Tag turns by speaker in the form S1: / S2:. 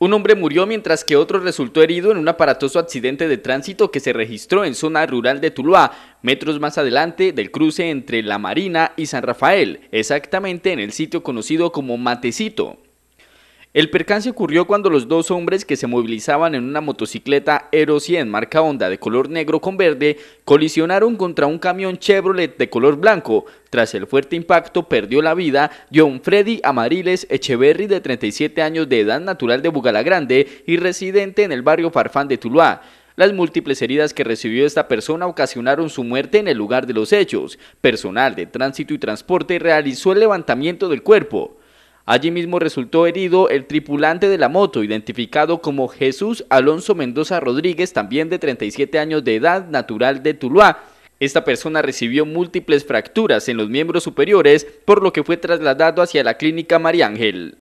S1: Un hombre murió mientras que otro resultó herido en un aparatoso accidente de tránsito que se registró en zona rural de Tuluá, metros más adelante del cruce entre La Marina y San Rafael, exactamente en el sitio conocido como Matecito. El percance ocurrió cuando los dos hombres que se movilizaban en una motocicleta Hero 100 marca Honda de color negro con verde colisionaron contra un camión Chevrolet de color blanco. Tras el fuerte impacto perdió la vida John Freddy Amariles Echeverry de 37 años de edad natural de Bugalagrande y residente en el barrio Farfán de Tuluá. Las múltiples heridas que recibió esta persona ocasionaron su muerte en el lugar de los hechos. Personal de tránsito y transporte realizó el levantamiento del cuerpo. Allí mismo resultó herido el tripulante de la moto, identificado como Jesús Alonso Mendoza Rodríguez, también de 37 años de edad, natural de Tuluá. Esta persona recibió múltiples fracturas en los miembros superiores, por lo que fue trasladado hacia la clínica María Ángel.